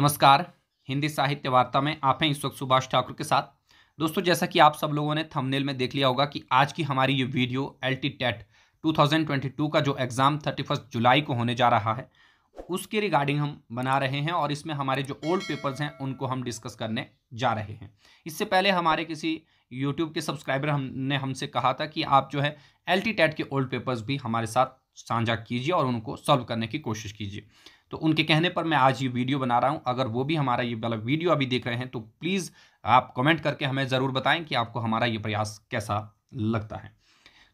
नमस्कार हिंदी साहित्य वार्ता में आप हैं इस वक्त सुभाष ठाकुर के साथ दोस्तों जैसा कि आप सब लोगों ने थंबनेल में देख लिया होगा कि आज की हमारी ये video L T TET two का जो एग्ज़ाम थर्टी जुलाई को होने जा रहा है उसके रिगार्डिंग हम बना रहे हैं और इसमें हमारे जो ओल्ड पेपर्स हैं उनको हम डिस्कस करने जा रहे हैं इससे पहले हमारे किसी यूट्यूब के सब्सक्राइबर हमने हमसे कहा था कि आप जो है एल टी टेट के ओल्ड पेपर्स भी हमारे साथ साझा कीजिए और उनको सॉल्व करने की कोशिश कीजिए तो उनके कहने पर मैं आज ये वीडियो बना रहा हूँ अगर वो भी हमारा ये वाला वीडियो अभी देख रहे हैं तो प्लीज़ आप कमेंट करके हमें ज़रूर बताएं कि आपको हमारा ये प्रयास कैसा लगता है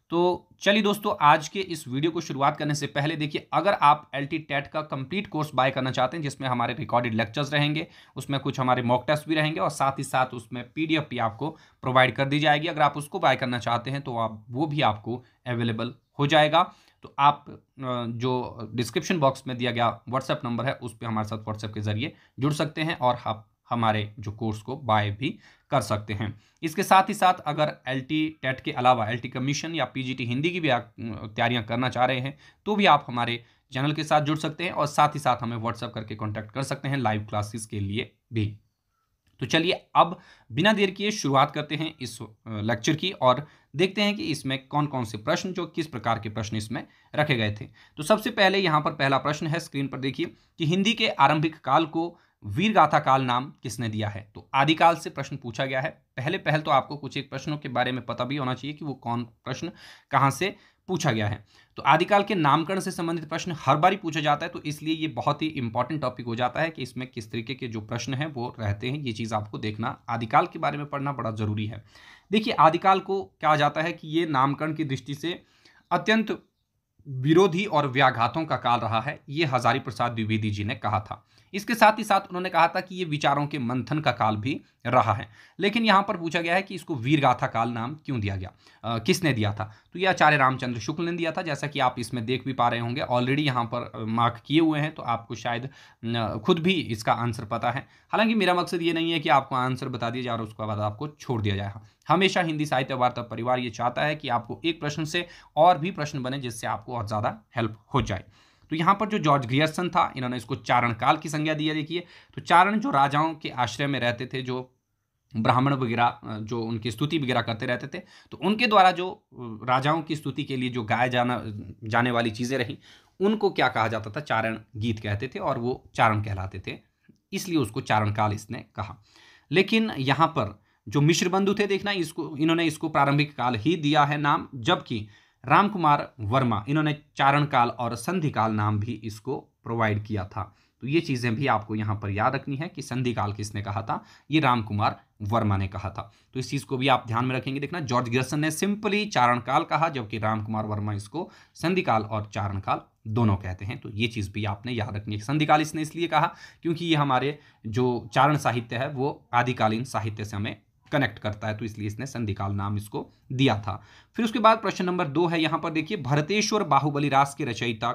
तो चलिए दोस्तों आज के इस वीडियो को शुरुआत करने से पहले देखिए अगर आप एल टी टेट का कंप्लीट कोर्स बाय करना चाहते हैं जिसमें हमारे रिकॉर्डेड लेक्चर्स रहेंगे उसमें कुछ हमारे मॉक टेस्ट भी रहेंगे और साथ ही साथ उसमें पीडीएफ भी आपको प्रोवाइड कर दी जाएगी अगर आप उसको बाय करना चाहते हैं तो आप वो भी आपको अवेलेबल हो जाएगा तो आप जो डिस्क्रिप्शन बॉक्स में दिया गया व्हाट्सएप नंबर है उस पर हमारे साथ व्हाट्सएप के जरिए जुड़ सकते हैं और आप हमारे जो कोर्स को बाय भी कर सकते हैं इसके साथ ही साथ अगर एल टी टेट के अलावा एल टी कमीशन या पी जी टी हिंदी की भी आप तैयारियाँ करना चाह रहे हैं तो भी आप हमारे चैनल के साथ जुड़ सकते हैं और साथ ही साथ हमें व्हाट्सएप करके कॉन्टैक्ट कर सकते हैं लाइव क्लासेस के लिए भी तो चलिए अब बिना देर किए शुरुआत करते हैं इस लेक्चर की और देखते हैं कि इसमें कौन कौन से प्रश्न जो किस प्रकार के प्रश्न इसमें रखे गए थे तो सबसे पहले यहाँ पर पहला प्रश्न है स्क्रीन पर देखिए कि हिंदी के आरंभिक काल को गाथा काल नाम किसने दिया है तो आदिकाल से प्रश्न पूछा गया है पहले पहल तो आपको कुछ एक प्रश्नों के बारे में पता भी होना चाहिए कि वो कौन प्रश्न कहाँ से पूछा गया है तो आदिकाल के नामकरण से संबंधित प्रश्न हर बार ही पूछा जाता है तो इसलिए ये बहुत ही इंपॉर्टेंट टॉपिक हो जाता है कि इसमें किस तरीके के जो प्रश्न हैं वो रहते हैं ये चीज़ आपको देखना आदिकाल के बारे में पढ़ना बड़ा जरूरी है देखिए आदिकाल को कहा जाता है कि ये नामकरण की दृष्टि से अत्यंत विरोधी और व्याघातों का काल रहा है ये हजारी प्रसाद द्विवेदी जी ने कहा था इसके साथ ही साथ उन्होंने कहा था कि ये विचारों के मंथन का काल भी रहा है लेकिन यहाँ पर पूछा गया है कि इसको वीरगाथा काल नाम क्यों दिया गया आ, किसने दिया था तो ये आचार्य रामचंद्र शुक्ल ने दिया था जैसा कि आप इसमें देख भी पा रहे होंगे ऑलरेडी यहाँ पर मार्क किए हुए हैं तो आपको शायद खुद भी इसका आंसर पता है हालांकि मेरा मकसद ये नहीं है कि आपको आंसर बता दिया जाए और उसके बाद आपको छोड़ दिया जाए हाँ, हमेशा हिंदी साहित्य वार्ता परिवार ये चाहता है कि आपको एक प्रश्न से और भी प्रश्न बने जिससे आपको और ज़्यादा हेल्प हो जाए तो यहाँ पर जो जॉर्ज ग्रियर्सन था इन्होंने इसको चारण काल की संज्ञा दी है देखिए तो चारण जो राजाओं के आश्रय में रहते थे जो ब्राह्मण वगैरह जो उनकी स्तुति वगैरह करते रहते थे तो उनके द्वारा जो राजाओं की स्तुति के लिए जो गाए जाना जाने वाली चीज़ें रहीं उनको क्या कहा जाता था चारण गीत कहते थे और वो चारण कहलाते थे इसलिए उसको चारण काल इसने कहा लेकिन यहाँ पर जो मिश्र बंधु थे देखना इसको इन्होंने इसको प्रारंभिक काल ही दिया है नाम जबकि रामकुमार वर्मा इन्होंने चारण काल और संधि काल नाम भी इसको प्रोवाइड किया था तो ये चीज़ें भी आपको यहाँ पर याद रखनी है कि संधि काल किसने कहा था ये रामकुमार वर्मा ने कहा था तो इस चीज़ को भी आप ध्यान में रखेंगे देखना जॉर्ज ग्रसन ने सिंपली चारण काल कहा जबकि रामकुमार वर्मा इसको संधि काल और चारण काल दोनों कहते हैं तो ये चीज़ भी आपने याद रखनी है संधिकाल इसने इसलिए कहा क्योंकि ये हमारे जो चारण साहित्य है वो आदिकालीन साहित्य से हमें कनेक्ट करता है तो इसलिए इसने संधिकाल नाम इसको दिया था फिर उसके बाद प्रश्न नंबर दो है यहाँ पर देखिए भरतेश्वर बाहुबली रास के रचयिता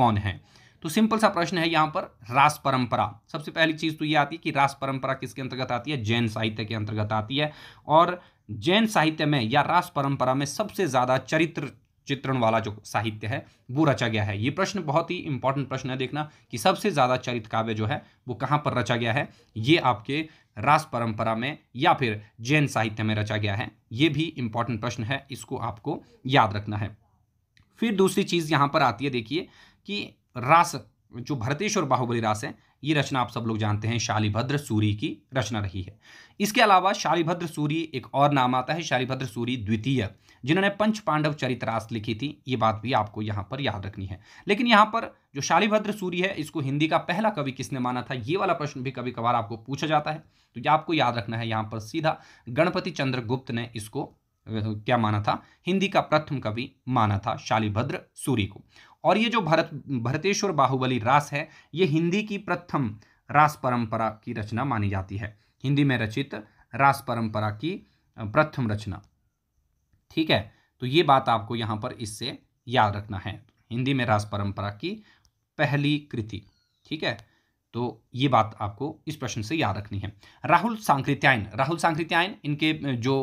कौन है तो सिंपल सा प्रश्न है यहाँ पर रास परंपरा सबसे पहली चीज़ तो ये आती है कि रास परंपरा किसके अंतर्गत आती है जैन साहित्य के अंतर्गत आती है और जैन साहित्य में या रास परंपरा में सबसे ज़्यादा चरित्र चित्रण वाला जो साहित्य है वो रचा गया है ये प्रश्न बहुत ही इंपॉर्टेंट प्रश्न है देखना कि सबसे ज़्यादा चरित काव्य जो है वो कहाँ पर रचा गया है ये आपके रास परंपरा में या फिर जैन साहित्य में रचा गया है ये भी इंपॉर्टेंट प्रश्न है इसको आपको याद रखना है फिर दूसरी चीज़ यहां पर आती है देखिए कि रास जो भरतेश्वर बाहुबली रास है ये रचना आप सब लोग जानते हैं शालीभद्र सूरी की रचना रही है इसके अलावा शालीभद्र सूरी एक और नाम आता है शालीभद्र सूरी द्वितीय जिन्होंने पंच पांडव चरित्रास लिखी थी ये बात भी आपको यहाँ पर याद रखनी है लेकिन यहाँ पर जो शालीभद्र सूरी है इसको हिंदी का पहला कवि किसने माना था ये वाला प्रश्न भी कभी कभार आपको पूछा जाता है तो ये आपको याद रखना है यहाँ पर सीधा गणपति चंद्र गुप्त ने इसको क्या माना था हिंदी का प्रथम कवि माना था शालीभद्र सूरी को और ये जो भरत भरतेश्वर बाहुबली रास है ये हिंदी की प्रथम रास परंपरा की रचना मानी जाती है हिंदी में रचित रास परंपरा की प्रथम रचना ठीक है तो ये बात आपको यहाँ पर इससे याद रखना है हिंदी में रास परंपरा की पहली कृति ठीक है तो ये बात आपको इस प्रश्न से याद रखनी है राहुल सांकृत्यायन राहुल सांकृत्यायन इनके जो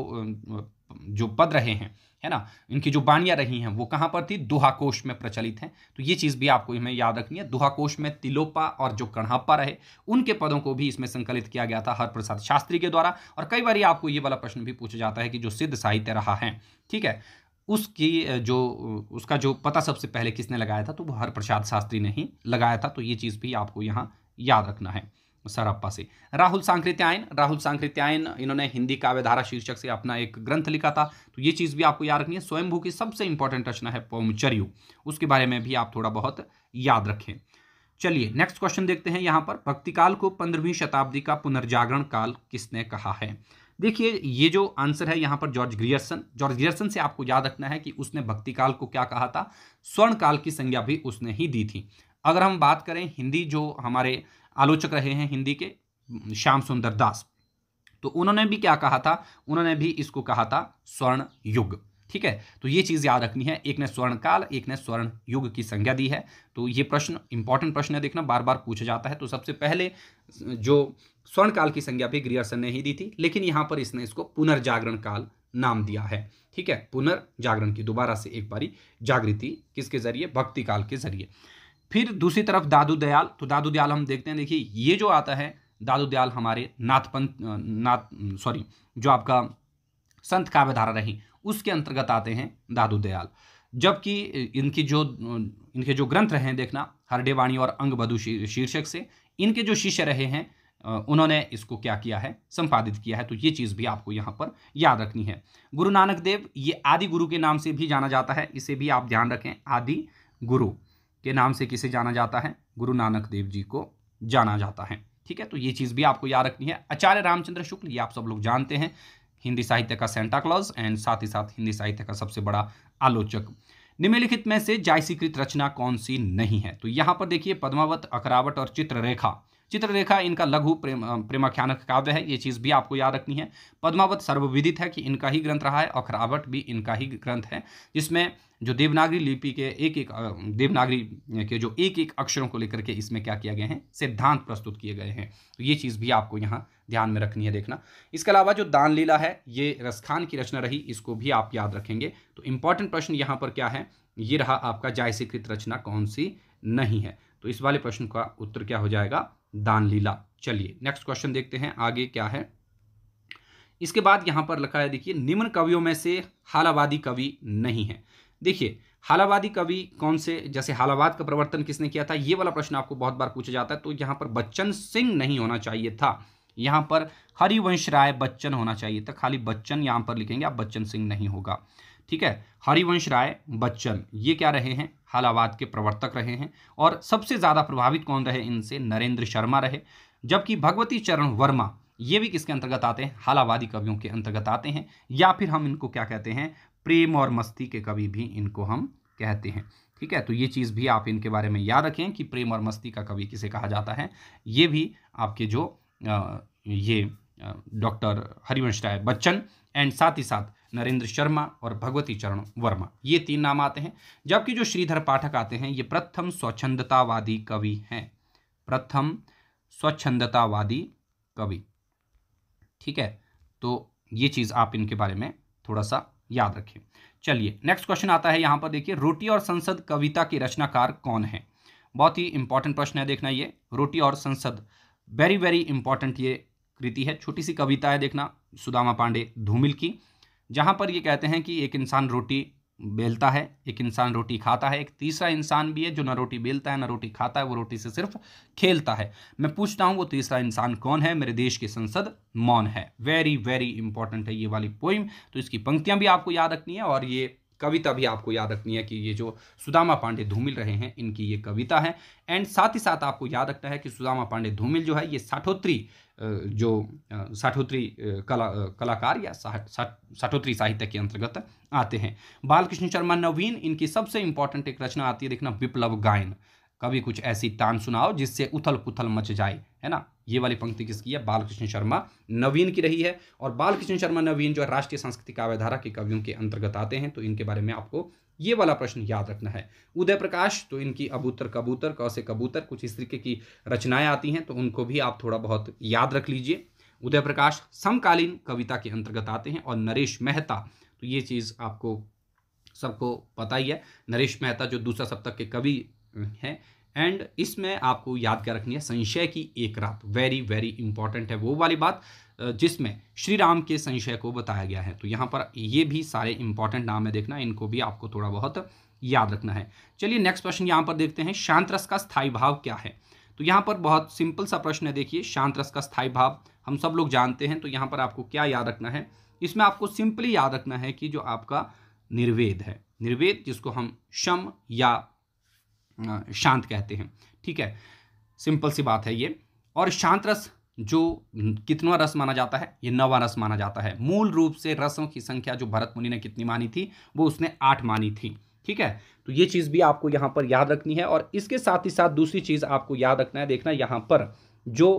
जो पद रहे हैं है ना इनकी जो बाणियाँ रही हैं वो कहाँ पर थी कोश में प्रचलित हैं तो ये चीज़ भी आपको इसमें याद रखनी है कोश में तिलोपा और जो कणहप्पा रहे उनके पदों को भी इसमें संकलित किया गया था हरप्रसाद शास्त्री के द्वारा और कई बार आपको ये वाला प्रश्न भी पूछा जाता है कि जो सिद्ध साहित्य रहा है ठीक है उसकी जो उसका जो पता सबसे पहले किसने लगाया था तो वो हरप्रसाद शास्त्री ने ही लगाया था तो ये चीज़ भी आपको यहाँ याद रखना है सरप्पा से राहुल सांकृत्यायन राहुल सांकृत्यायन इन्होंने हिंदी काव्यधारा शीर्षक से अपना एक ग्रंथ लिखा था तो ये चीज़ भी आपको याद रखनी है स्वयंभू की सबसे इंपॉर्टेंट रचना है पौमचर्यु उसके बारे में भी आप थोड़ा बहुत याद रखें चलिए नेक्स्ट क्वेश्चन देखते हैं यहाँ पर भक्तिकाल को पंद्रहवीं शताब्दी का पुनर्जागरण काल किसने कहा है देखिए ये जो आंसर है यहाँ पर जॉर्ज ग्रियर्सन जॉर्ज ग्रियर्सन से आपको याद रखना है कि उसने भक्तिकाल को क्या कहा था स्वर्ण काल की संज्ञा भी उसने ही दी थी अगर हम बात करें हिंदी जो हमारे आलोचक रहे हैं हिंदी के श्याम सुंदर दास तो उन्होंने भी क्या कहा था उन्होंने भी इसको कहा था स्वर्ण युग ठीक है तो ये चीज़ याद रखनी है एक ने स्वर्ण काल एक ने स्वर्ण युग की संज्ञा दी है तो ये प्रश्न इंपॉर्टेंट प्रश्न है देखना बार बार पूछा जाता है तो सबसे पहले जो स्वर्ण काल की संज्ञा भी ग्रियर्सन ने ही दी थी लेकिन यहाँ पर इसने इसको पुनर्जागरण काल नाम दिया है ठीक है पुनर्जागरण की दोबारा से एक बारी जागृति किसके जरिए भक्ति काल के जरिए फिर दूसरी तरफ दादू दयाल तो दादू दयाल हम देखते हैं देखिए ये जो आता है दादू दयाल हमारे नाथपंथ नाथ सॉरी जो आपका संत काव्यधारा रही उसके अंतर्गत आते हैं दादू दयाल जबकि इनकी जो इनके जो ग्रंथ रहे हैं देखना हरडेवाणी और बधु शीर्षक से इनके जो शिष्य रहे हैं उन्होंने इसको क्या किया है संपादित किया है तो ये चीज़ भी आपको यहाँ पर याद रखनी है गुरु नानक देव ये आदि गुरु के नाम से भी जाना जाता है इसे भी आप ध्यान रखें आदि गुरु के नाम से किसे जाना जाता है गुरु नानक देव जी को जाना जाता है ठीक है तो ये चीज़ भी आपको याद रखनी है आचार्य रामचंद्र शुक्ल ये आप सब लोग जानते हैं हिंदी साहित्य का सेंटा क्लॉज एंड साथ ही साथ हिंदी साहित्य का सबसे बड़ा आलोचक निम्नलिखित में से जायसीकृत रचना कौन सी नहीं है तो यहाँ पर देखिए पद्मावत अखरावट और चित्ररेखा चित्ररेखा इनका लघु प्रेम प्रेमाख्यानक काव्य है ये चीज़ भी आपको याद रखनी है पद्मावत सर्वविदित है कि इनका ही ग्रंथ रहा है और खरावट भी इनका ही ग्रंथ है जिसमें जो देवनागरी लिपि के एक एक देवनागरी के जो एक एक अक्षरों को लेकर के इसमें क्या किया गया है सिद्धांत प्रस्तुत किए गए हैं तो ये चीज़ भी आपको यहाँ ध्यान में रखनी है देखना इसके अलावा जो दान लीला है ये रसखान की रचना रही इसको भी आप याद रखेंगे तो इम्पॉर्टेंट प्रश्न यहाँ पर क्या है ये रहा आपका जायसीकृत रचना कौन सी नहीं है तो इस वाले प्रश्न का उत्तर क्या हो जाएगा दान लीला चलिए नेक्स्ट क्वेश्चन देखते हैं आगे क्या है इसके बाद यहां पर लिखा है देखिए निम्न कवियों में से हालावादी कवि नहीं है देखिए हालावादी कवि कौन से जैसे हालावाद का प्रवर्तन किसने किया था ये वाला प्रश्न आपको बहुत बार पूछा जाता है तो यहां पर बच्चन सिंह नहीं होना चाहिए था यहां पर हरिवंश राय बच्चन होना चाहिए था खाली बच्चन यहां पर लिखेंगे आप बच्चन सिंह नहीं होगा ठीक है हरिवंश राय बच्चन ये क्या रहे हैं हालावाद के प्रवर्तक रहे हैं और सबसे ज़्यादा प्रभावित कौन रहे इनसे नरेंद्र शर्मा रहे जबकि भगवती चरण वर्मा ये भी किसके अंतर्गत आते हैं हालावादी कवियों के अंतर्गत आते हैं या फिर हम इनको क्या कहते हैं प्रेम और मस्ती के कवि भी इनको हम कहते हैं ठीक है तो ये चीज़ भी आप इनके बारे में याद रखें कि प्रेम और मस्ती का कवि किसे कहा जाता है ये भी आपके जो ये डॉक्टर हरिवंश राय बच्चन एंड साथ ही साथ नरेंद्र शर्मा और भगवती चरण वर्मा ये तीन नाम आते हैं जबकि जो श्रीधर पाठक आते हैं ये प्रथम स्वच्छंदतावादी कवि हैं प्रथम स्वच्छंदतावादी कवि ठीक है तो ये चीज़ आप इनके बारे में थोड़ा सा याद रखें चलिए नेक्स्ट क्वेश्चन आता है यहां पर देखिए रोटी और संसद कविता के रचनाकार कौन है बहुत ही इंपॉर्टेंट प्रश्न है देखना ये रोटी और संसद वेरी वेरी इंपॉर्टेंट ये कृति है छोटी सी कविता है देखना सुदामा पांडे धूमिल की जहाँ पर ये कहते हैं कि एक इंसान रोटी बेलता है एक इंसान रोटी खाता है एक तीसरा इंसान भी है जो ना रोटी बेलता है ना रोटी खाता है वो रोटी से सिर्फ खेलता है मैं पूछता हूँ वो तीसरा इंसान कौन है मेरे देश के संसद मौन है वेरी वेरी इंपॉर्टेंट है ये वाली पोइम तो इसकी पंक्तियाँ भी आपको याद रखनी है और ये कविता भी आपको याद रखनी है कि ये जो सुदामा पांडे धूमिल रहे हैं इनकी ये कविता है एंड साथ ही साथ आपको याद रखना है कि सुदामा पांडे धूमिल जो है ये साठोत्री जो साठोत्री कला कलाकार या साठोत्री साहित्य के अंतर्गत आते हैं बालकृष्ण शर्मा नवीन इनकी सबसे इंपॉर्टेंट एक रचना आती है देखना विप्लव गायन कभी कुछ ऐसी तान सुनाओ जिससे उथल पुथल मच जाए है ना ये वाली पंक्ति किसकी है बालकृष्ण शर्मा नवीन की रही है और बालकृष्ण शर्मा नवीन जो राष्ट्रीय सांस्कृतिक काव्यधारा के कवियों के अंतर्गत आते हैं तो इनके बारे में आपको ये वाला प्रश्न याद रखना है उदय प्रकाश तो इनकी अबूतर कबूतर क से कबूतर कुछ इस तरीके की रचनाएं आती हैं तो उनको भी आप थोड़ा बहुत याद रख लीजिए उदय प्रकाश समकालीन कविता के अंतर्गत आते हैं और नरेश मेहता तो ये चीज़ आपको सबको पता ही है नरेश मेहता जो दूसरा सप्तक के कवि हैं एंड इसमें आपको याद क्या रखनी है संशय की एक रात वेरी वेरी इंपॉर्टेंट है वो वाली बात जिसमें श्री राम के संशय को बताया गया है तो यहाँ पर ये भी सारे इंपॉर्टेंट नाम है देखना इनको भी आपको थोड़ा बहुत याद रखना है चलिए नेक्स्ट प्रश्न यहाँ पर देखते हैं शांत रस का स्थायी भाव क्या है तो यहाँ पर बहुत सिंपल सा प्रश्न है देखिए शांत रस का स्थायी भाव हम सब लोग जानते हैं तो यहाँ पर आपको क्या याद रखना है इसमें आपको सिंपली याद रखना है कि जो आपका निर्वेद है निर्वेद जिसको हम शम या शांत कहते हैं ठीक है सिंपल सी बात है ये और शांत रस जो कितना रस माना जाता है ये नवा रस माना जाता है मूल रूप से रसों की संख्या जो भरत मुनि ने कितनी मानी थी वो उसने आठ मानी थी ठीक है तो ये चीज़ भी आपको यहाँ पर याद रखनी है और इसके साथ ही साथ दूसरी चीज़ आपको याद रखना है देखना यहाँ पर जो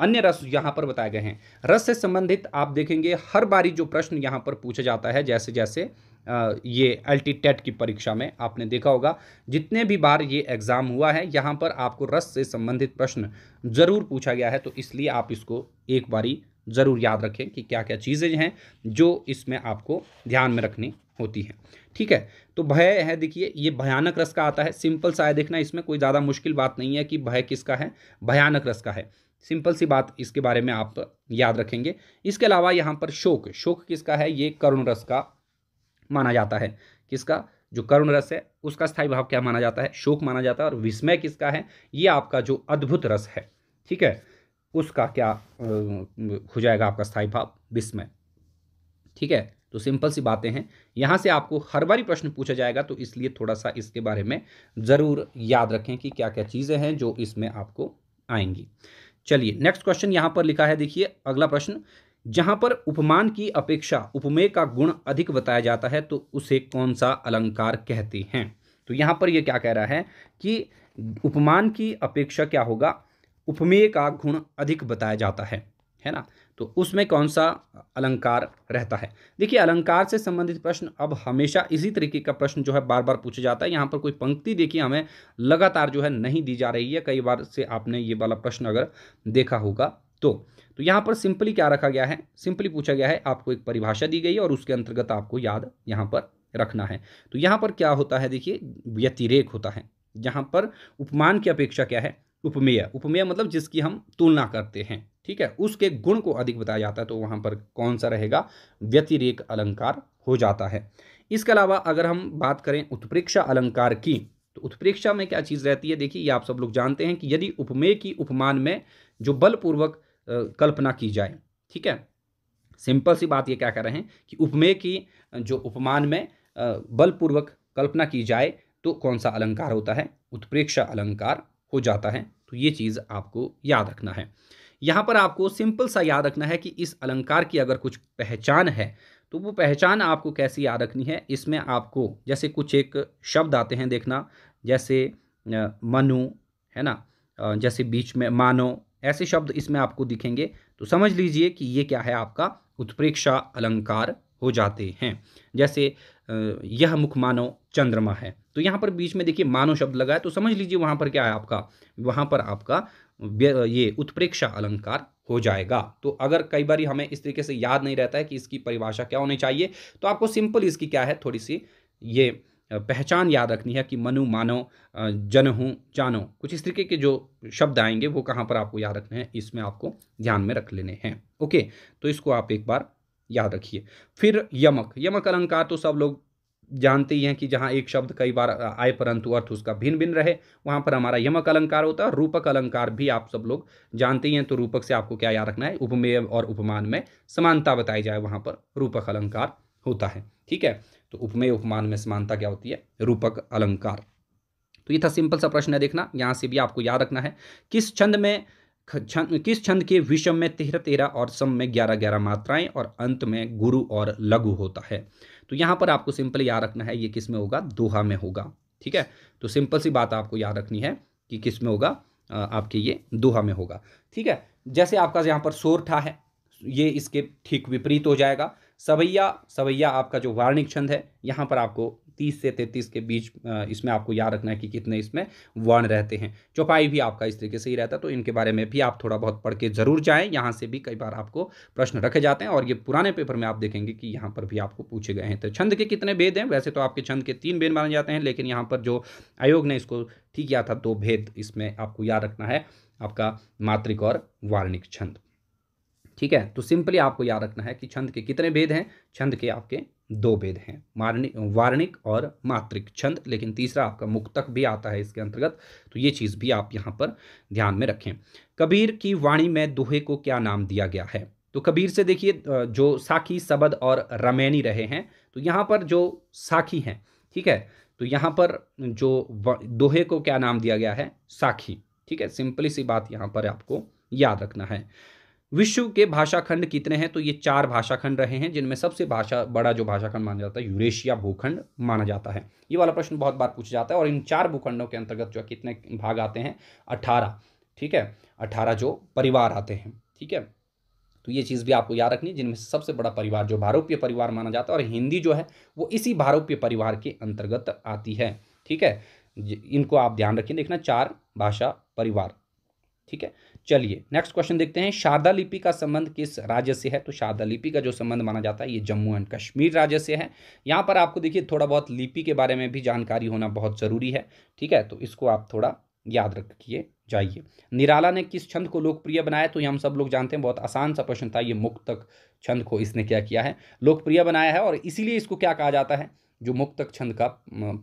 अन्य रस यहाँ पर बताए गए हैं रस से संबंधित आप देखेंगे हर बारी जो प्रश्न यहाँ पर पूछा जाता है जैसे जैसे ये टेट की परीक्षा में आपने देखा होगा जितने भी बार ये एग्ज़ाम हुआ है यहाँ पर आपको रस से संबंधित प्रश्न ज़रूर पूछा गया है तो इसलिए आप इसको एक बारी ज़रूर याद रखें कि क्या क्या चीज़ें हैं जो इसमें आपको ध्यान में रखनी होती हैं ठीक है तो भय है देखिए ये भयानक रस का आता है सिंपल सा है देखना इसमें कोई ज़्यादा मुश्किल बात नहीं है कि भय किसका है भयानक रस का है सिंपल सी बात इसके बारे में आप याद रखेंगे इसके अलावा यहाँ पर शोक शोक किसका है ये करुण रस का माना जाता है किसका जो करुण रस है उसका स्थायी भाव क्या माना जाता है शोक माना जाता है और विस्मय किसका है ये आपका जो अद्भुत रस है ठीक है उसका क्या हो जाएगा आपका स्थायी भाव विस्मय ठीक है तो सिंपल सी बातें हैं यहाँ से आपको हर बारी प्रश्न पूछा जाएगा तो इसलिए थोड़ा सा इसके बारे में ज़रूर याद रखें कि क्या क्या चीज़ें हैं जो इसमें आपको आएंगी चलिए नेक्स्ट क्वेश्चन यहाँ पर लिखा है देखिए अगला प्रश्न जहां पर उपमान की अपेक्षा उपमेय का गुण अधिक बताया जाता है तो उसे कौन सा अलंकार कहते हैं तो यहाँ पर यह क्या कह रहा है कि उपमान की अपेक्षा क्या होगा उपमेय का गुण अधिक बताया जाता है है ना तो उसमें कौन सा अलंकार रहता है देखिए अलंकार से संबंधित प्रश्न अब हमेशा इसी तरीके का प्रश्न जो है बार बार पूछा जाता है यहाँ पर कोई पंक्ति देखिए हमें लगातार जो है नहीं दी जा रही है कई बार से आपने ये वाला प्रश्न अगर देखा होगा तो तो यहाँ पर सिंपली क्या रखा गया है सिंपली पूछा गया है आपको एक परिभाषा दी गई है और उसके अंतर्गत आपको याद यहाँ पर रखना है तो यहाँ पर क्या होता है देखिए व्यतिरेक होता है यहाँ पर उपमान की अपेक्षा क्या है उपमेय उपमेय मतलब जिसकी हम तुलना करते हैं ठीक है उसके गुण को अधिक बताया जाता है तो वहाँ पर कौन सा रहेगा व्यतिरेक अलंकार हो जाता है इसके अलावा अगर हम बात करें उत्प्रेक्षा अलंकार की तो उत्प्रेक्षा में क्या चीज़ रहती है देखिए ये आप सब लोग जानते हैं कि यदि उपमेय की उपमान में जो बलपूर्वक कल्पना की जाए ठीक है सिंपल सी बात ये क्या कर रहे हैं कि उपमेय की जो उपमान में बलपूर्वक कल्पना की जाए तो कौन सा अलंकार होता है उत्प्रेक्षा अलंकार हो जाता है तो ये चीज़ आपको याद रखना है यहाँ पर आपको सिंपल सा याद रखना है कि इस अलंकार की अगर कुछ पहचान है तो वो पहचान आपको कैसी याद रखनी है इसमें आपको जैसे कुछ एक शब्द आते हैं देखना जैसे मनु है ना जैसे बीच में मानो ऐसे शब्द इसमें आपको दिखेंगे तो समझ लीजिए कि ये क्या है आपका उत्प्रेक्षा अलंकार हो जाते हैं जैसे यह मुख मानो चंद्रमा है तो यहाँ पर बीच में देखिए मानो शब्द लगा है तो समझ लीजिए वहाँ पर क्या है आपका वहाँ पर आपका ये उत्प्रेक्षा अलंकार हो जाएगा तो अगर कई बार हमें इस तरीके से याद नहीं रहता है कि इसकी परिभाषा क्या होनी चाहिए तो आपको सिंपल इसकी क्या है थोड़ी सी ये पहचान याद रखनी है कि मनु मानो जन हूँ जानो कुछ इस तरीके के जो शब्द आएंगे वो कहाँ पर आपको याद रखने हैं इसमें आपको ध्यान में रख लेने हैं ओके तो इसको आप एक बार याद रखिए फिर यमक यमक अलंकार तो सब लोग जानते ही हैं कि जहाँ एक शब्द कई बार आए परंतु अर्थ उसका भिन्न भिन्न रहे वहाँ पर हमारा यमक अलंकार होता है रूपक अलंकार भी आप सब लोग जानते ही हैं तो रूपक से आपको क्या याद रखना है उपमेय और उपमान में समानता बताई जाए वहाँ पर रूपक अलंकार होता है ठीक है तो उपमेय उपमान में समानता क्या होती है रूपक अलंकार तो ये था सिंपल सा प्रश्न है देखना यहाँ से भी आपको याद रखना है किस छंद में छंद किस छंद के विषम में तेरह तेरह और सम में ग्यारह ग्यारह मात्राएं और अंत में गुरु और लघु होता है तो यहाँ पर आपको सिंपल याद रखना है ये किस में होगा दोहा में होगा ठीक है तो सिंपल सी बात आपको याद रखनी है कि किस में होगा आपके ये दोहा में होगा ठीक है जैसे आपका यहाँ पर सोरठा है ये इसके ठीक विपरीत हो जाएगा सवैया सवैया आपका जो वार्णिक छंद है यहाँ पर आपको तीस से तैंतीस के बीच इसमें आपको याद रखना है कि कितने इसमें वर्ण रहते हैं चौपाई भी आपका इस तरीके से ही रहता है तो इनके बारे में भी आप थोड़ा बहुत पढ़ के जरूर जाएं यहाँ से भी कई बार आपको प्रश्न रखे जाते हैं और ये पुराने पेपर में आप देखेंगे कि यहाँ पर भी आपको पूछे गए हैं तो छंद के कितने भेद हैं वैसे तो आपके छंद के तीन भेद माने जाते हैं लेकिन यहाँ पर जो आयोग ने इसको ठीक किया था दो भेद इसमें आपको याद रखना है आपका मातृक और वार्णिक छंद ठीक है तो सिंपली आपको याद रखना है कि छंद के कितने भेद हैं छंद के आपके दो भेद हैं मारणिक वार्णिक और मात्रिक छंद लेकिन तीसरा आपका मुक्तक भी आता है इसके अंतर्गत तो ये चीज़ भी आप यहाँ पर ध्यान में रखें कबीर की वाणी में दोहे को क्या नाम दिया गया है तो कबीर से देखिए जो साखी सबद और रमैनी रहे हैं तो यहाँ पर जो साखी हैं ठीक है तो यहाँ पर जो दोहे को क्या नाम दिया गया है साखी ठीक है सिंपली सी बात यहाँ पर आपको याद रखना है विश्व के भाषाखंड कितने हैं तो ये चार भाषाखंड रहे हैं जिनमें सबसे भाषा बड़ा जो भाषाखंड माना जाता है यूरेशिया भूखंड माना जाता है ये वाला प्रश्न बहुत बार पूछा जाता है और इन चार भूखंडों के अंतर्गत जो है कितने भाग आते हैं अठारह ठीक है अठारह जो परिवार आते हैं ठीक है तो ये चीज़ भी आपको याद रखनी जिनमें सबसे बड़ा परिवार जो भारोप्य परिवार माना जाता है और हिंदी जो है वो इसी भारोप्य परिवार के अंतर्गत आती है ठीक है इनको आप ध्यान रखिए देखना चार भाषा परिवार ठीक है चलिए नेक्स्ट क्वेश्चन देखते हैं शारदा लिपि का संबंध किस राज्य से है तो शारदा लिपि का जो संबंध माना जाता है ये जम्मू एंड कश्मीर राज्य से है यहाँ पर आपको देखिए थोड़ा बहुत लिपि के बारे में भी जानकारी होना बहुत ज़रूरी है ठीक है तो इसको आप थोड़ा याद रखिए जाइए निराला ने किस छंद को लोकप्रिय बनाया तो ये हम सब लोग जानते हैं बहुत आसान सा प्रश्न था ये मुक्तक छंद को इसने क्या किया है लोकप्रिय बनाया है और इसीलिए इसको क्या कहा जाता है जो मुक्तक छंद का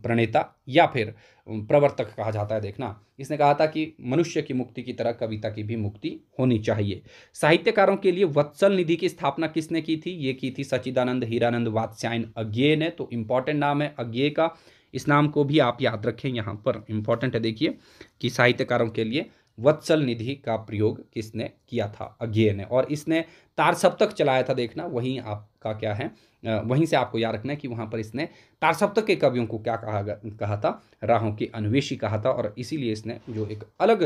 प्रणेता या फिर प्रवर्तक कहा जाता है देखना इसने कहा था कि मनुष्य की मुक्ति की तरह कविता की भी मुक्ति होनी चाहिए साहित्यकारों के लिए वत्सल निधि की स्थापना किसने की थी ये की थी सचिदानंद हीरानंद वात्स्यायन अज्ञे ने तो इम्पॉर्टेंट नाम है अज्ञे का इस नाम को भी आप याद रखें यहाँ पर इम्पॉर्टेंट है देखिए कि साहित्यकारों के लिए वत्सल निधि का प्रयोग किसने किया था अज्ञेय ने और इसने तारसप्तक तक चलाया था देखना वहीं आपका क्या है वहीं से आपको याद रखना है कि वहाँ पर इसने तारसप्तक तक के कवियों को क्या कहा कहा था राहों के अन्वेषी कहा था और इसीलिए इसने जो एक अलग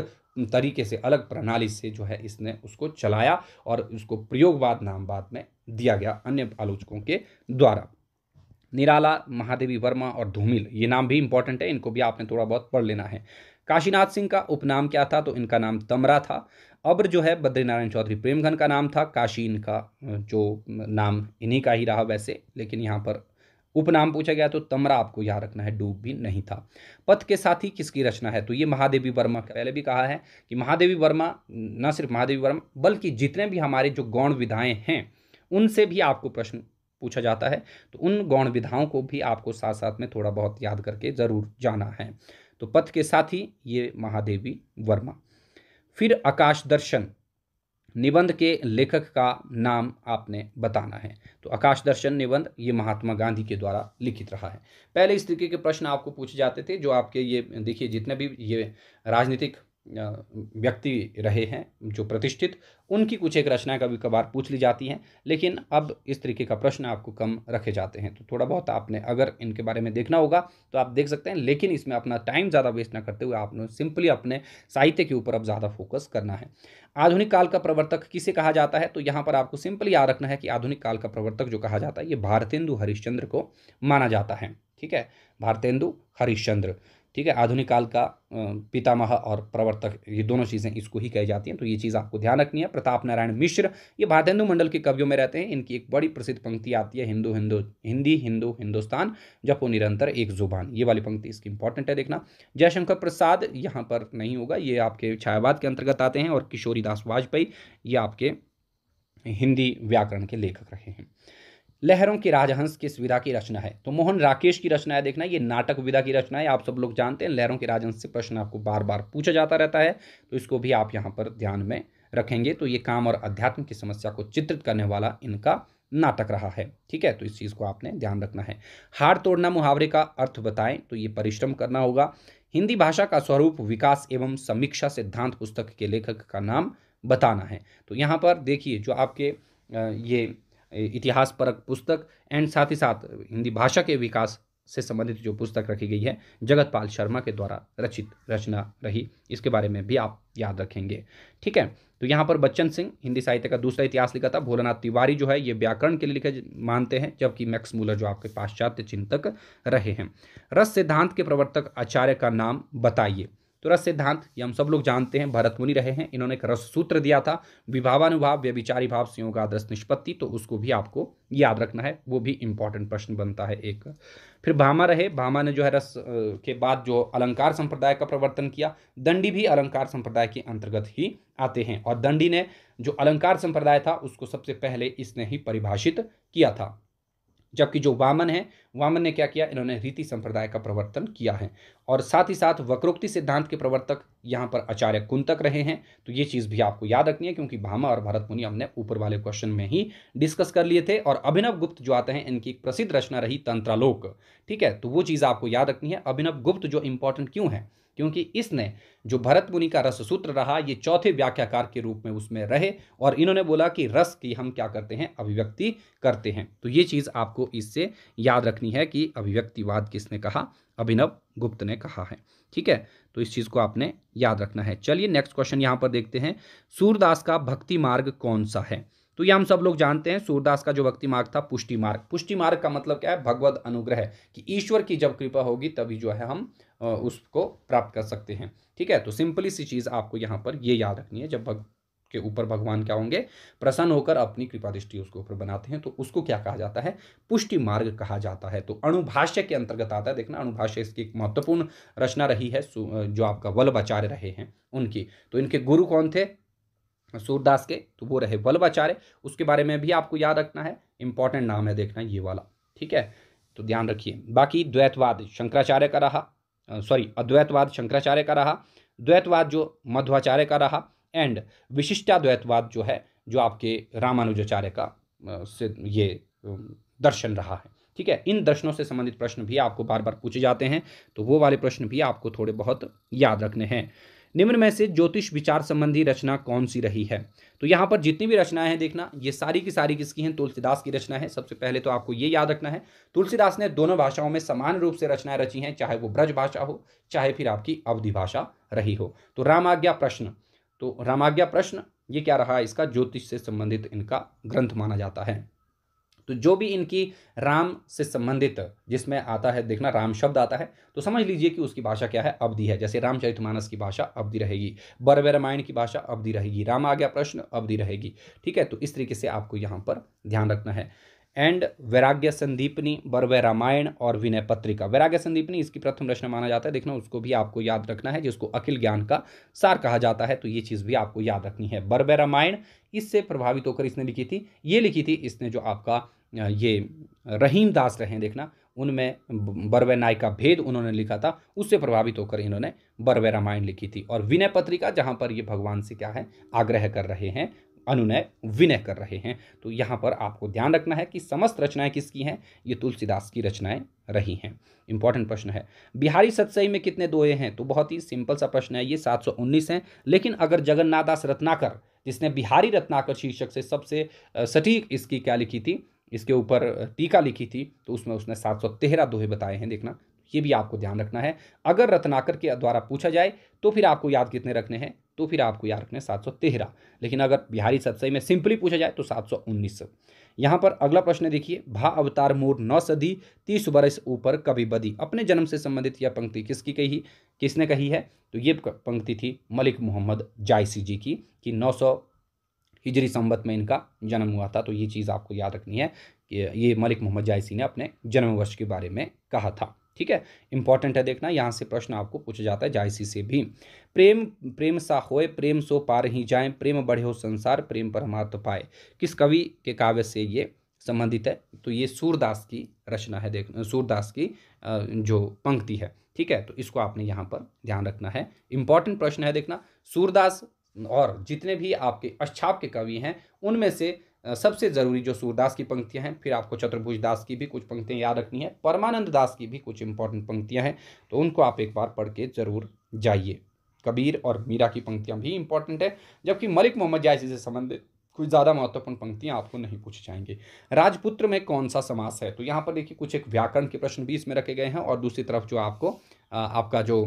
तरीके से अलग प्रणाली से जो है इसने उसको चलाया और उसको प्रयोगवाद नामवाद में दिया गया अन्य आलोचकों के द्वारा निराला महादेवी वर्मा और धूमिल ये नाम भी इंपॉर्टेंट है इनको भी आपने थोड़ा बहुत पढ़ लेना है काशीनाथ सिंह का उपनाम क्या था तो इनका नाम तमरा था अब्र जो है बद्रीनारायण चौधरी प्रेमघन का नाम था काशी इनका जो नाम इन्हीं का ही रहा वैसे लेकिन यहाँ पर उपनाम पूछा गया तो तमरा आपको याद रखना है डूब भी नहीं था पथ के साथ ही किसकी रचना है तो ये महादेवी वर्मा पहले भी कहा है कि महादेवी वर्मा न सिर्फ महादेवी वर्मा बल्कि जितने भी हमारे जो गौण विधाएँ हैं उनसे भी आपको प्रश्न पूछा जाता है तो उन गौण विधाओं को भी आपको साथ साथ में थोड़ा बहुत याद करके ज़रूर जाना है तो पथ के साथ ही ये महादेवी वर्मा फिर आकाश दर्शन निबंध के लेखक का नाम आपने बताना है तो आकाश दर्शन निबंध ये महात्मा गांधी के द्वारा लिखित रहा है पहले इस तरीके के प्रश्न आपको पूछे जाते थे जो आपके ये देखिए जितने भी ये राजनीतिक व्यक्ति रहे हैं जो प्रतिष्ठित उनकी कुछ एक रचनाएं कभी कभार पूछ ली जाती हैं लेकिन अब इस तरीके का प्रश्न आपको कम रखे जाते हैं तो थोड़ा बहुत आपने अगर इनके बारे में देखना होगा तो आप देख सकते हैं लेकिन इसमें अपना टाइम ज़्यादा वेस्ट ना करते हुए आपने सिंपली अपने साहित्य के ऊपर अब ज़्यादा फोकस करना है आधुनिक काल का प्रवर्तक किसे कहा जाता है तो यहाँ पर आपको सिंपली याद रखना है कि आधुनिक काल का प्रवर्तक जो कहा जाता है ये भारतेंदु हरिश्चंद्र को माना जाता है ठीक है भारतेंदु हरिश्चंद्र ठीक है आधुनिक काल का पितामह और प्रवर्तक ये दोनों चीज़ें इसको ही कही जाती हैं तो ये चीज़ आपको ध्यान रखनी है प्रताप नारायण मिश्र ये भारतेंदु मंडल के कवियों में रहते हैं इनकी एक बड़ी प्रसिद्ध पंक्ति आती है हिंदू हिंदू हिंदी हिंदू हिंदुस्तान जपो निरंतर एक जुबान ये वाली पंक्ति इसकी इंपॉर्टेंट है देखना जयशंकर प्रसाद यहाँ पर नहीं होगा ये आपके छायावाद के अंतर्गत आते हैं और किशोरी दास वाजपेयी ये आपके हिंदी व्याकरण के लेखक रहे हैं लहरों के राजहंस किस विधा की रचना है तो मोहन राकेश की रचना है देखना ये नाटक विधा की रचना है आप सब लोग जानते हैं लहरों के राजहंस से प्रश्न आपको बार बार पूछा जाता रहता है तो इसको भी आप यहाँ पर ध्यान में रखेंगे तो ये काम और अध्यात्म की समस्या को चित्रित करने वाला इनका नाटक रहा है ठीक है तो इस चीज़ को आपने ध्यान रखना है हार तोड़ना मुहावरे का अर्थ बताएं तो ये परिश्रम करना होगा हिंदी भाषा का स्वरूप विकास एवं समीक्षा सिद्धांत पुस्तक के लेखक का नाम बताना है तो यहाँ पर देखिए जो आपके ये इतिहास परक पुस्तक एंड साथ ही साथ हिंदी भाषा के विकास से संबंधित जो पुस्तक रखी गई है जगतपाल शर्मा के द्वारा रचित रचना रही इसके बारे में भी आप याद रखेंगे ठीक है तो यहाँ पर बच्चन सिंह हिंदी साहित्य का दूसरा इतिहास लिखा था भोलानाथ तिवारी जो है ये व्याकरण के लिए लिखे मानते हैं जबकि मैक्स मूलर जो आपके पाश्चात्य चिंतक रहे हैं रस सिद्धांत के प्रवर्तक आचार्य का नाम बताइए तो रस सिद्धांत ये हम सब लोग जानते हैं भरत मुनि रहे हैं इन्होंने एक रस सूत्र दिया था विभावानुभाव विचारी भाव संयोगादर्श निष्पत्ति तो उसको भी आपको याद रखना है वो भी इंपॉर्टेंट प्रश्न बनता है एक फिर भामा रहे भामा ने जो है रस के बाद जो अलंकार संप्रदाय का प्रवर्तन किया दंडी भी अलंकार संप्रदाय के अंतर्गत ही आते हैं और दंडी ने जो अलंकार संप्रदाय था उसको सबसे पहले इसने ही परिभाषित किया था जबकि जो वामन है वामन ने क्या किया इन्होंने रीति संप्रदाय का प्रवर्तन किया है और साथ ही साथ वक्रोक्ति सिद्धांत के प्रवर्तक यहाँ पर आचार्य कुंतक रहे हैं तो ये चीज़ भी आपको याद रखनी है क्योंकि भामा और भरत मुनि हमने ऊपर वाले क्वेश्चन में ही डिस्कस कर लिए थे और अभिनव गुप्त जो आते हैं इनकी प्रसिद्ध रचना रही तंत्रालोक ठीक है तो वो चीज़ आपको याद रखनी है अभिनव गुप्त जो इंपॉर्टेंट क्यों है क्योंकि इसने जो भरत मुनि का रस सूत्र रहा ये चौथे व्याख्याकार के रूप में उसमें रहे और इन्होंने बोला कि रस की हम क्या करते हैं अभिव्यक्ति करते हैं तो ये चीज़ आपको इससे याद रखनी है कि अभिव्यक्तिवाद किसने कहा अभिनव गुप्त ने कहा है ठीक है तो इस चीज़ को आपने याद रखना है चलिए नेक्स्ट क्वेश्चन यहाँ पर देखते हैं सूरदास का भक्ति मार्ग कौन सा है तो ये हम सब लोग जानते हैं सूरदास का जो भक्ति मार्ग था पुष्टि मार्ग पुष्टि मार्ग का मतलब क्या है भगवत अनुग्रह कि ईश्वर की जब कृपा होगी तभी जो है हम उसको प्राप्त कर सकते हैं ठीक है तो सिंपली सी चीज़ आपको यहाँ पर ये याद रखनी है जब भग के ऊपर भगवान क्या होंगे प्रसन्न होकर अपनी कृपा दृष्टि उसके ऊपर बनाते हैं तो उसको क्या कहा जाता है पुष्टि मार्ग कहा जाता है तो अणुभाष्य के अंतर्गत आता है देखना अणुभाष्य इसकी एक महत्वपूर्ण रचना रही है जो आपका वल्लभाचार्य रहे हैं उनकी तो इनके गुरु कौन थे सूरदास के तो वो रहे वल्लभाचार्य उसके बारे में भी आपको याद रखना है इंपॉर्टेंट नाम है देखना ये वाला ठीक है तो ध्यान रखिए बाकी द्वैतवाद शंकराचार्य का रहा सॉरी अद्वैतवाद शंकराचार्य का रहा द्वैतवाद जो मध्वाचार्य का रहा एंड विशिष्टाद्वैतवाद जो है जो आपके रामानुजाचार्य का से ये दर्शन रहा है ठीक है इन दर्शनों से संबंधित प्रश्न भी आपको बार बार पूछे जाते हैं तो वो वाले प्रश्न भी आपको थोड़े बहुत याद रखने हैं निम्न में से ज्योतिष विचार संबंधी रचना कौन सी रही है तो यहाँ पर जितनी भी रचनाएं हैं देखना ये सारी की सारी किसकी हैं तुलसीदास की रचना है सबसे पहले तो आपको ये याद रखना है तुलसीदास ने दोनों भाषाओं में समान रूप से रचनाएं रची हैं चाहे वो ब्रज भाषा हो चाहे फिर आपकी अवधि भाषा रही हो तो रामाज्ञा प्रश्न तो रामाज्ञा प्रश्न ये क्या रहा इसका ज्योतिष से संबंधित इनका ग्रंथ माना जाता है तो जो भी इनकी राम से संबंधित जिसमें आता है देखना राम शब्द आता है तो समझ लीजिए कि उसकी भाषा क्या है अवधि है जैसे रामचरितमानस की भाषा अवधि रहेगी बरवे रामायण की भाषा अवधि रहेगी राम आ गया प्रश्न अवधि रहेगी ठीक है तो इस तरीके से आपको यहाँ पर ध्यान रखना है एंड वैराग्य संदीपनी बरवे रामायण और विनय पत्रिका वैराग्य संदीपनी इसकी प्रथम रचना माना जाता है देखना उसको भी आपको याद रखना है जिसको अखिल ज्ञान का सार कहा जाता है तो ये चीज़ भी आपको याद रखनी है बरवे रामायण इससे प्रभावित होकर इसने लिखी थी ये लिखी थी इसने जो आपका ये रहीम दास रहे देखना उनमें बरवैनाय का भेद उन्होंने लिखा था उससे प्रभावित होकर इन्होंने बरवे रामायण लिखी थी और विनय पत्रिका जहाँ पर ये भगवान से क्या है आग्रह कर रहे हैं अनुनय विनय कर रहे हैं तो यहाँ पर आपको ध्यान रखना है कि समस्त रचनाएं किसकी हैं ये तुलसीदास की रचनाएं रही हैं इंपॉर्टेंट प्रश्न है बिहारी सत्सई में कितने दोहे हैं तो बहुत ही सिंपल सा प्रश्न है ये 719 हैं लेकिन अगर जगन्नाथ दास रत्नाकर जिसने बिहारी रत्नाकर शीर्षक से सबसे सटीक इसकी क्या लिखी थी इसके ऊपर टीका लिखी थी तो उसमें उसने सात सौ तेरह दोहे बताए हैं देखना ये भी आपको ध्यान रखना है अगर रत्नाकर के द्वारा पूछा जाए तो फिर आपको याद कितने रखने हैं तो फिर आपको याद रखने सात सौ तेरह लेकिन अगर बिहारी सत्सई में सिंपली पूछा जाए तो सात सौ उन्नीस यहाँ पर अगला प्रश्न देखिए भा अवतार मोर नौ सदी तीस वर्ष ऊपर कभी बदी अपने जन्म से संबंधित यह पंक्ति किसकी कही किसने कही है तो ये पंक्ति थी मलिक मोहम्मद जायसी जी की कि नौ सौ हिजरी संबत में इनका जन्म हुआ था तो ये चीज़ आपको याद रखनी है कि ये मलिक मोहम्मद जायसी ने अपने जन्म वर्ष के बारे में कहा था ठीक है इंपॉर्टेंट है देखना यहाँ से प्रश्न आपको पूछा जाता है जायसी से भी प्रेम प्रेम सा होए प्रेम सो पार ही जाए प्रेम बढ़े हो संसार प्रेम परमार्थ तो पाए किस कवि के काव्य से ये संबंधित है तो ये सूरदास की रचना है देख सूरदास की जो पंक्ति है ठीक है तो इसको आपने यहाँ पर ध्यान रखना है इंपॉर्टेंट प्रश्न है देखना सूरदास और जितने भी आपके अच्छाप के कवि हैं उनमें से सबसे ज़रूरी जो सूरदास की पंक्तियां हैं फिर आपको चतुर्भुज दास की भी कुछ पंक्तियां याद रखनी है परमानंद दास की भी कुछ इंपॉर्टेंट पंक्तियां हैं तो उनको आप एक बार पढ़ के ज़रूर जाइए कबीर और मीरा की पंक्तियां भी इंपॉर्टेंट है जबकि मलिक मोहम्मद जायसी से संबंधित कुछ ज़्यादा महत्वपूर्ण पंक्तियाँ आपको नहीं पूछी जाएंगी राजपुत्र में कौन सा समास है तो यहाँ पर देखिए कुछ एक व्याकरण के प्रश्न भी इसमें रखे गए हैं और दूसरी तरफ जो आपको आपका जो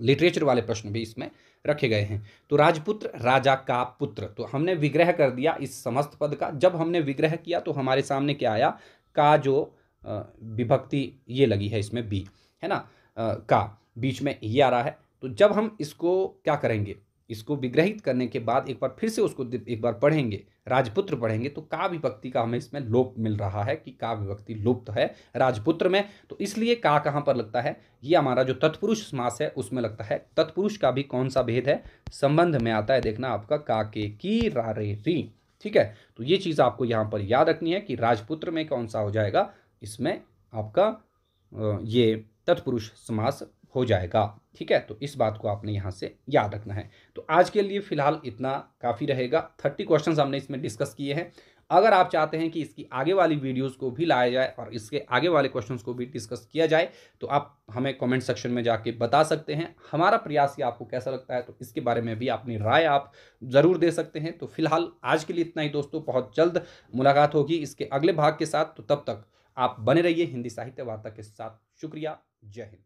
लिटरेचर वाले प्रश्न भी इसमें रखे गए हैं तो राजपुत्र राजा का पुत्र तो हमने विग्रह कर दिया इस समस्त पद का जब हमने विग्रह किया तो हमारे सामने क्या आया का जो विभक्ति ये लगी है इसमें बी है ना का बीच में ये आ रहा है तो जब हम इसको क्या करेंगे इसको विग्रहित करने के बाद एक बार फिर से उसको एक बार पढ़ेंगे राजपुत्र पढ़ेंगे तो काव्य भक्ति का हमें इसमें लोप मिल रहा है कि काव्य भक्ति लुप्त है राजपुत्र में तो इसलिए का कहाँ पर लगता है ये हमारा जो तत्पुरुष समास है उसमें लगता है तत्पुरुष का भी कौन सा भेद है संबंध में आता है देखना आपका का के की रारे रे री ठीक है तो ये चीज़ आपको यहाँ पर याद रखनी है कि राजपुत्र में कौन सा हो जाएगा इसमें आपका ये तत्पुरुष समास हो जाएगा ठीक है तो इस बात को आपने यहाँ से याद रखना है तो आज के लिए फिलहाल इतना काफ़ी रहेगा थर्टी क्वेश्चन हमने इसमें डिस्कस किए हैं अगर आप चाहते हैं कि इसकी आगे वाली वीडियोस को भी लाया जाए और इसके आगे वाले क्वेश्चंस को भी डिस्कस किया जाए तो आप हमें कमेंट सेक्शन में जाके बता सकते हैं हमारा प्रयास ये आपको कैसा लगता है तो इसके बारे में भी अपनी राय आप ज़रूर दे सकते हैं तो फिलहाल आज के लिए इतना ही दोस्तों बहुत जल्द मुलाकात होगी इसके अगले भाग के साथ तो तब तक आप बने रहिए हिंदी साहित्य वार्ता के साथ शुक्रिया जय हिंद